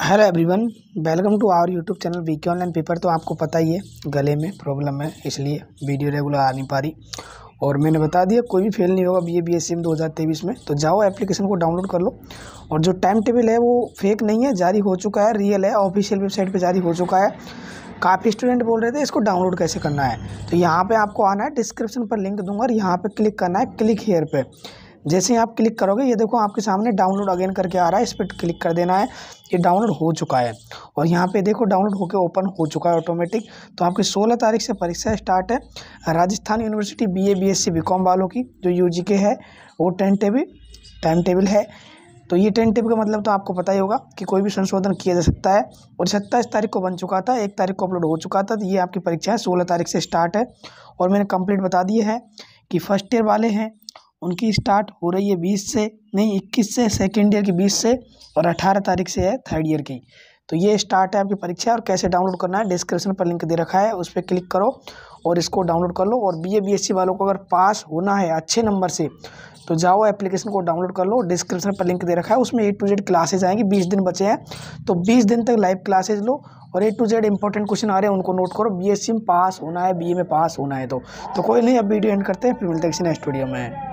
hello everyone welcome to our YouTube channel VK online paper तो आपको पता ही है गले में प्रॉब्लम है इसलिए वीडियो रेगुलर आ नहीं पा रही और मैंने बता दिया कोई भी फेल नहीं होगा B A B S C M दो हज़ार तेईस में तो जाओ एप्लीकेशन को डाउनलोड कर लो और जो टाइम टेबल है वो फेक नहीं है जारी हो चुका है रियल है ऑफिशियल वेबसाइट पर जारी हो चुका है काफ़ी स्टूडेंट बोल रहे थे इसको डाउनलोड कैसे करना है तो यहाँ पर आपको आना है डिस्क्रिप्शन पर लिंक दूंगा और यहाँ पर क्लिक करना है क्लिक हेयर पर जैसे ही आप क्लिक करोगे ये देखो आपके सामने डाउनलोड अगेन करके आ रहा है इस पर क्लिक कर देना है ये डाउनलोड हो चुका है और यहाँ पे देखो डाउनलोड होकर ओपन हो चुका है ऑटोमेटिक तो आपकी 16 तारीख से परीक्षा स्टार्ट है Rajasthan university B A B S C B com वालों की जो यू जी के है वो टेन टेबल टाइम टेबल है तो ये टेन टेबल का मतलब तो आपको पता ही होगा कि कोई भी संशोधन किया जा सकता है और सत्ताईस तारीख को बन चुका था एक तारीख को अपलोड हो चुका था तो ये आपकी परीक्षा है सोलह तारीख से स्टार्ट है और मैंने कंप्लीट बता दिए है कि फर्स्ट ईयर वाले हैं उनकी स्टार्ट हो रही है बीस से नहीं इक्कीस से सेकेंड ईयर की बीस से और अठारह तारीख से है थर्ड ईयर की तो ये स्टार्ट है आपकी परीक्षा और कैसे डाउनलोड करना है डिस्क्रिप्शन पर लिंक दे रखा है उस पर क्लिक करो और इसको डाउनलोड कर लो और B A B S C वालों को अगर पास होना है अच्छे नंबर से तो जाओ एप्लीकेशन को डाउनलोड कर लो डिस्क्रिप्शन पर लिंक दे रखा है उसमें ए टू जेड क्लासेज आएँगी बीस दिन बचे हैं तो बीस दिन तक लाइव क्लासेज लो और A to Z important question आ रहे हैं उनको नोट करो बी एस सी में पास होना है बी ए में पास होना है तो, तो कोई नहीं अब वीडियो एंड करते हैं फिर मिलते हैं नेक्स्ट वीडियो में